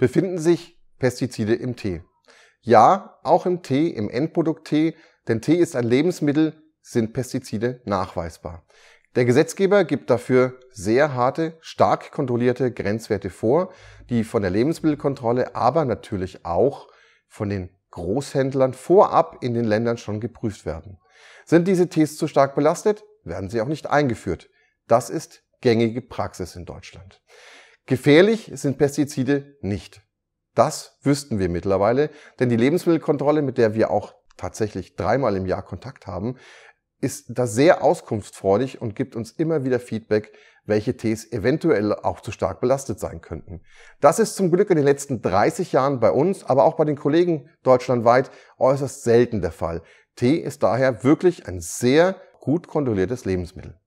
befinden sich Pestizide im Tee. Ja, auch im Tee, im Endprodukt Tee, denn Tee ist ein Lebensmittel, sind Pestizide nachweisbar. Der Gesetzgeber gibt dafür sehr harte, stark kontrollierte Grenzwerte vor, die von der Lebensmittelkontrolle, aber natürlich auch von den Großhändlern vorab in den Ländern schon geprüft werden. Sind diese Tees zu stark belastet, werden sie auch nicht eingeführt. Das ist gängige Praxis in Deutschland. Gefährlich sind Pestizide nicht. Das wüssten wir mittlerweile, denn die Lebensmittelkontrolle, mit der wir auch tatsächlich dreimal im Jahr Kontakt haben, ist da sehr auskunftsfreudig und gibt uns immer wieder Feedback, welche Tees eventuell auch zu stark belastet sein könnten. Das ist zum Glück in den letzten 30 Jahren bei uns, aber auch bei den Kollegen deutschlandweit äußerst selten der Fall. Tee ist daher wirklich ein sehr gut kontrolliertes Lebensmittel.